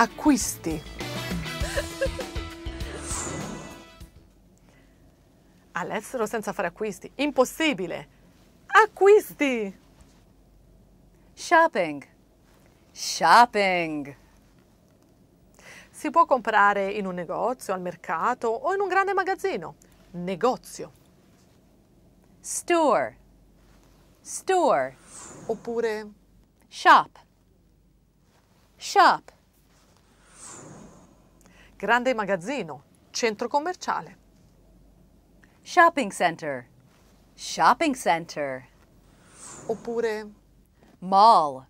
acquisti. All'estero senza fare acquisti. Impossibile. Acquisti. Shopping. Shopping. Si può comprare in un negozio, al mercato o in un grande magazzino. Negozio. Store. Store. Oppure shop. Shop grande magazzino, centro commerciale. Shopping center, shopping center. Oppure mall,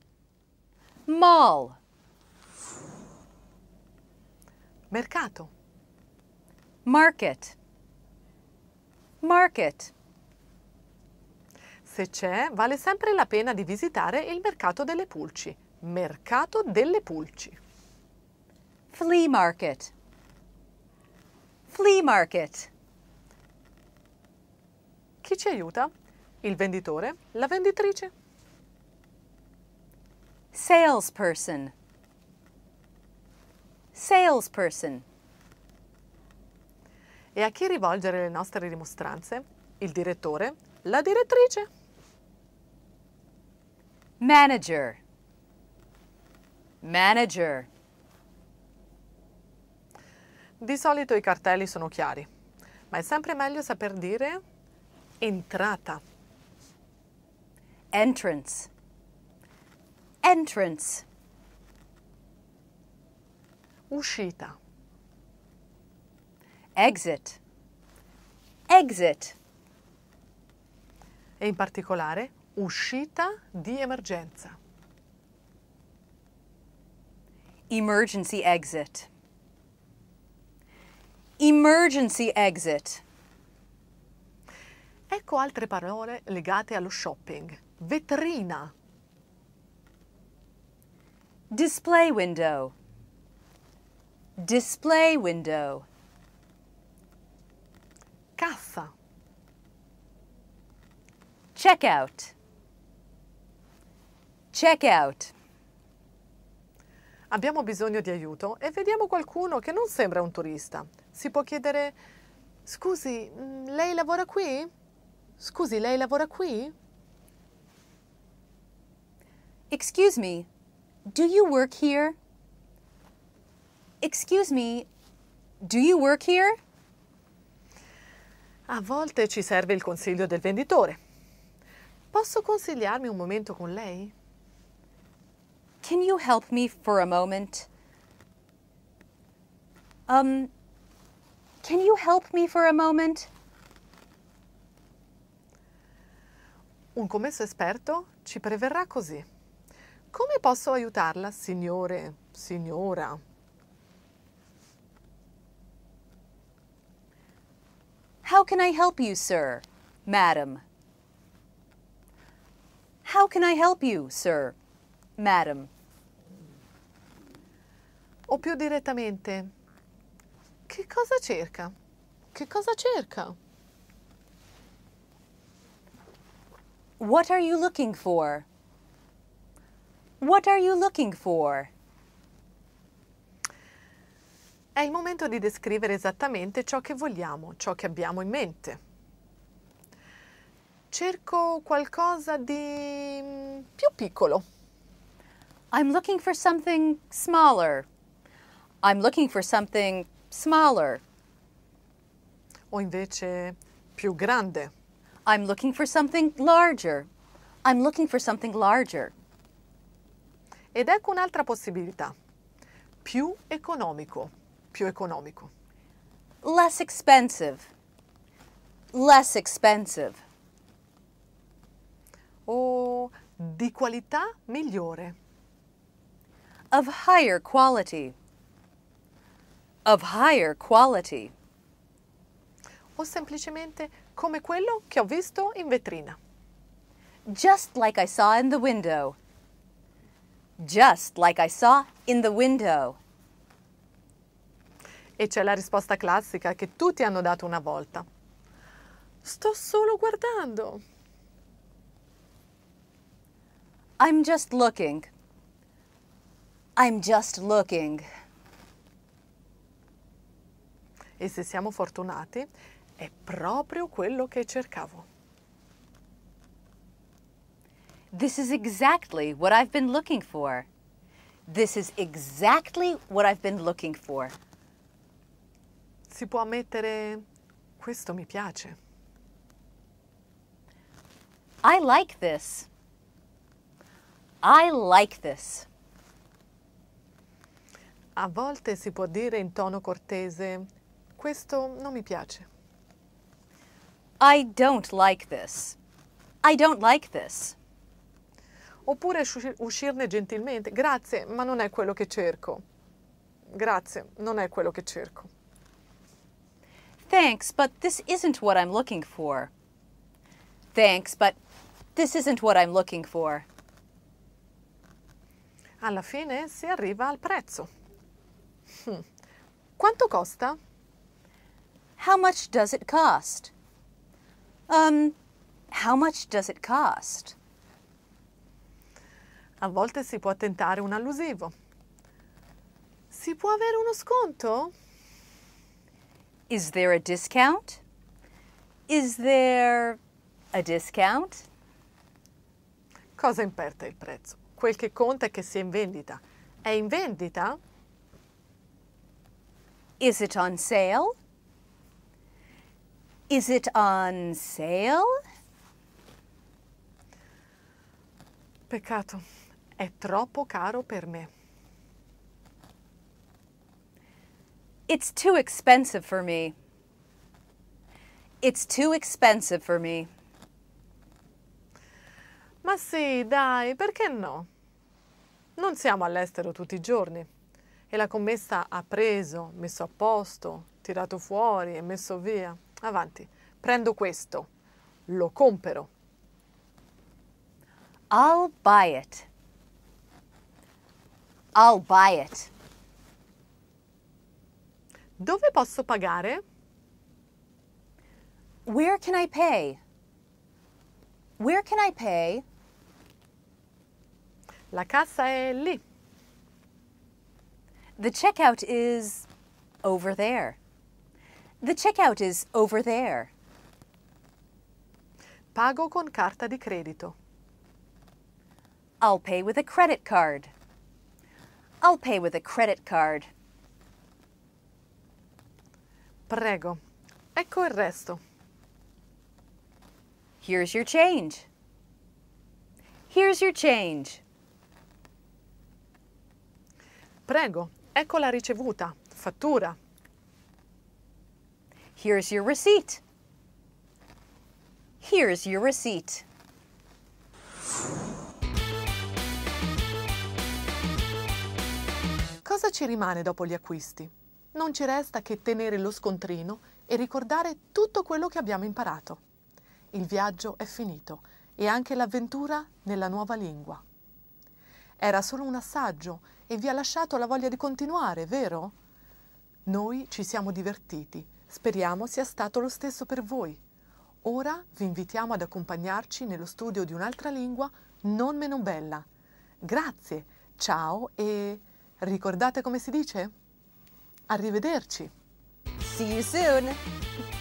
mall. Mercato. Market, market. Se c'è, vale sempre la pena di visitare il mercato delle pulci. Mercato delle pulci. Flea market. Flea market. Chi ci aiuta? Il venditore, la venditrice. Salesperson. Salesperson. E a chi rivolgere le nostre rimostranze? Il direttore, la direttrice. Manager. Manager. Manager. Di solito i cartelli sono chiari, ma è sempre meglio saper dire entrata. Entrance. Entrance. Uscita. Exit. Exit. E in particolare uscita di emergenza. Emergency exit emergency exit. Ecco altre parole legate allo shopping. Vetrina. Display window. Display window. Caffa. Checkout. Checkout. Abbiamo bisogno di aiuto e vediamo qualcuno che non sembra un turista. Si può chiedere, scusi, mm, lei lavora qui? Scusi, lei lavora qui? Excuse me, do you work here? Excuse me, do you work here? A volte ci serve il consiglio del venditore. Posso consigliarmi un momento con lei? Can you help me for a moment? Um, can you help me for a moment? Un commesso esperto ci preverrà così. Come posso aiutarla, signore, signora? How can I help you, sir, madam? How can I help you, sir, madam. O più direttamente, che cosa cerca? Che cosa cerca? What are you looking for? What are you looking for? È il momento di descrivere esattamente ciò che vogliamo, ciò che abbiamo in mente. Cerco qualcosa di mm, più piccolo. I'm looking for something smaller. I'm looking for something smaller. O invece più grande. I'm looking for something larger. I'm looking for something larger. Ed ecco un'altra possibilità. Più economico. Più economico. Less expensive. Less expensive. O di qualità migliore. Of higher quality. Of higher quality. O semplicemente come quello che ho visto in vetrina. Just like I saw in the window. Just like I saw in the window. E c'è la risposta classica che tutti hanno dato una volta. Sto solo guardando. I'm just looking. I'm just looking. E se siamo fortunati, è proprio quello che cercavo. This is exactly what I've been looking for. This is exactly what I've been looking for. Si può mettere questo mi piace. I like this. I like this. A volte si può dire in tono cortese, questo non mi piace. I don't like this. I don't like this. Oppure uscirne gentilmente, grazie, ma non è quello che cerco. Grazie, non è quello che cerco. Thanks, but this isn't what I'm looking for. Thanks, but this isn't what I'm looking for. Alla fine si arriva al prezzo. Hmm. Quanto costa? How much does it cost? Um, how much does it cost? A volte si può tentare un allusivo. Si può avere uno sconto? Is there a discount? Is there a discount? Cosa importa il prezzo? Quel che conta è che sia in vendita. È in vendita? Is it on sale? Is it on sale? Peccato, è troppo caro per me. It's too expensive for me. It's too expensive for me. Ma sì, dai, perché no? Non siamo all'estero tutti i giorni e la commessa ha preso, messo a posto, tirato fuori e messo via. Avanti, prendo questo, lo compro. I'll buy it. I'll buy it. Dove posso pagare? Where can I pay? Where can I pay? La cassa è lì. The checkout is over there. The checkout is over there. Pago con carta di credito. I'll pay with a credit card. I'll pay with a credit card. Prego. Ecco il resto. Here's your change. Here's your change. Prego. Ecco la ricevuta, fattura. Here's your receipt. Here's your receipt. Cosa ci rimane dopo gli acquisti? Non ci resta che tenere lo scontrino e ricordare tutto quello che abbiamo imparato. Il viaggio è finito e anche l'avventura nella nuova lingua. Era solo un assaggio e vi ha lasciato la voglia di continuare, vero? Noi ci siamo divertiti, speriamo sia stato lo stesso per voi. Ora vi invitiamo ad accompagnarci nello studio di un'altra lingua non meno bella. Grazie, ciao e ricordate come si dice? Arrivederci! See you soon!